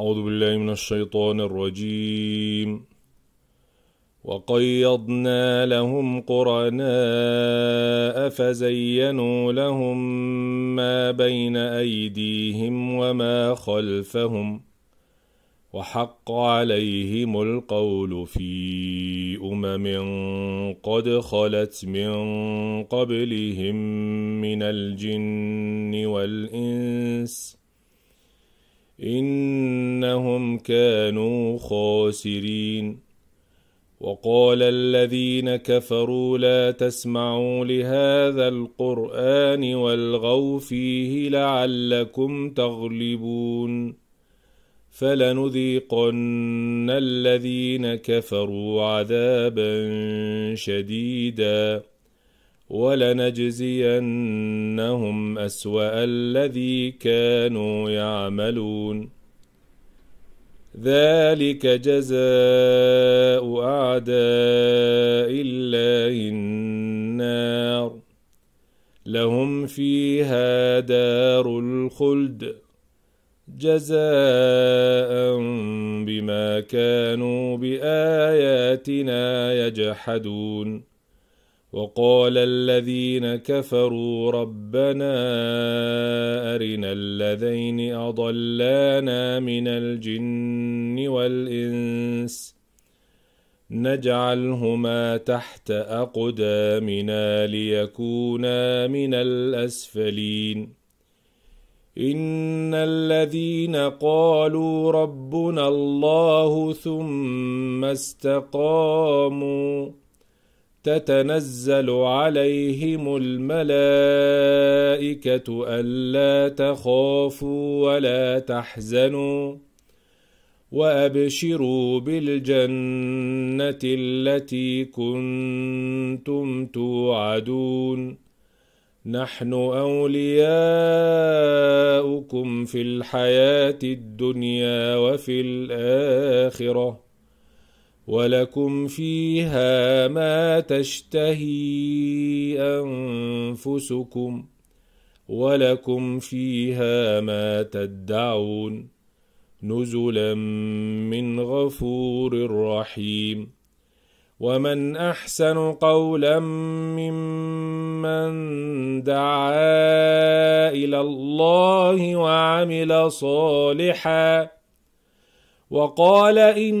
أعوذ بالله من الشيطان الرجيم وقيضنا لهم قرناء فزينوا لهم ما بين أيديهم وما خلفهم وحق عليهم القول في أمم قد خلت من قبلهم من الجن والإنس ۖ انهم كانوا خاسرين وقال الذين كفروا لا تسمعوا لهذا القران والغوا فيه لعلكم تغلبون فلنذيقن الذين كفروا عذابا شديدا ولنجزينهم اسوا الذي كانوا يعملون ذلك جزاء اعداء الله النار لهم فيها دار الخلد جزاء بما كانوا باياتنا يجحدون وقال الذين كفروا ربنا أرنا الذين أضلانا من الجن والإنس نجعلهما تحت أقدامنا ليكونا من الأسفلين ان الذين قالوا ربنا الله ثم استقاموا تتنزل عليهم الملائكة ألا تخافوا ولا تحزنوا وأبشروا بالجنة التي كنتم توعدون نحن أولياؤكم في الحياة الدنيا وفي الآخرة ولكم فيها ما تشتهي أنفسكم ولكم فيها ما تدعون نزلا من غفور رحيم ومن احسن قولا ممن دعا الى الله وعمل صالحا وقال ان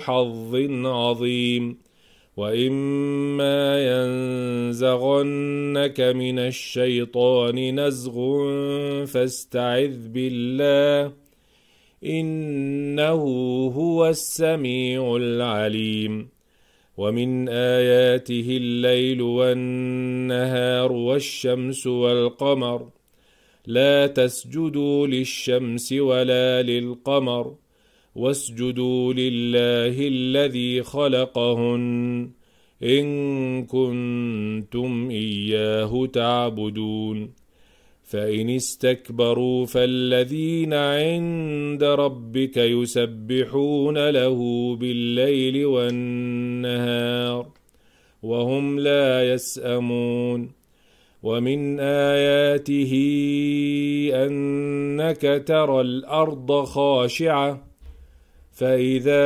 حظ عظيم واما ينزغنك من الشيطان نزغ فاستعذ بالله انه هو السميع العليم ومن اياته الليل والنهار والشمس والقمر لا تسجدوا للشمس ولا للقمر واسجدوا لله الذي خلقهن ان كنتم اياه تعبدون فان استكبروا فالذين عند ربك يسبحون له بالليل والنهار وهم لا يسامون ومن اياته انك ترى الارض خاشعه فإذا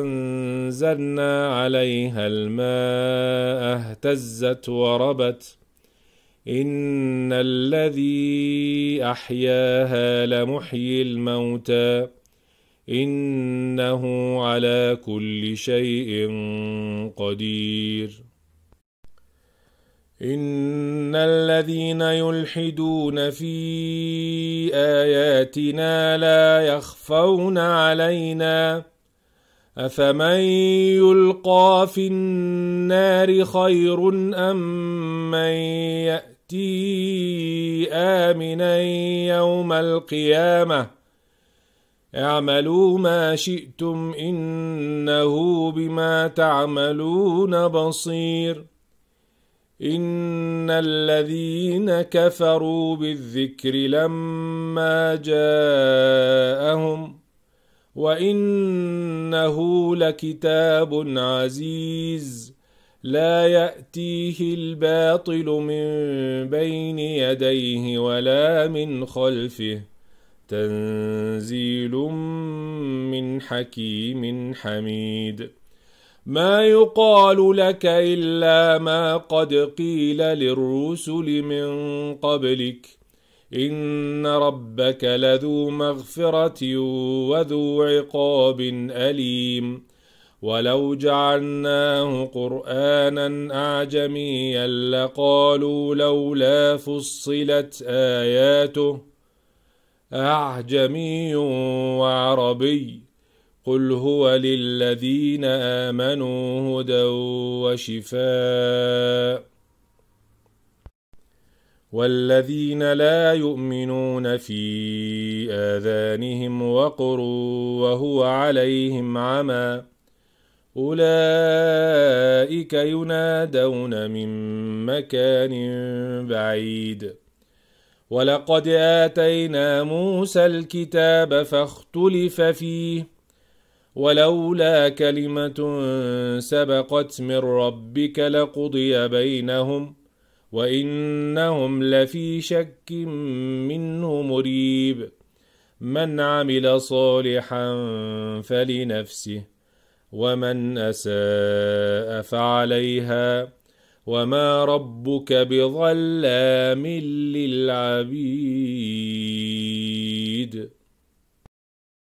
أنزلنا عليها الماء اهتزت وربت إن الذي أحياها لمحيي الموتى إنه على كل شيء قدير ان الذين يلحدون في اياتنا لا يخفون علينا افمن يلقى في النار خير ام من ياتي امنا يوم القيامه اعملوا ما شئتم انه بما تعملون بصير إن الذين كفروا بالذكر لما جاءهم وإنه لكتاب عزيز لا يأتيه الباطل من بين يديه ولا من خلفه تنزيل من حكيم حميد ما يقال لك إلا ما قد قيل للرسل من قبلك إن ربك لذو مغفرة وذو عقاب أليم ولو جعلناه قرآنا أعجميا لقالوا لولا فصلت آياته أعجمي وعربي قل هو للذين امنوا هدى وشفاء والذين لا يؤمنون في اذانهم وقر وهو عليهم عمى اولئك ينادون من مكان بعيد ولقد اتينا موسى الكتاب فاختلف فيه ولولا كلمة سبقت من ربك لقضي بينهم وإنهم لفي شك منه مريب من عمل صالحا فلنفسه ومن أساء فعليها وما ربك بظلام للعبيد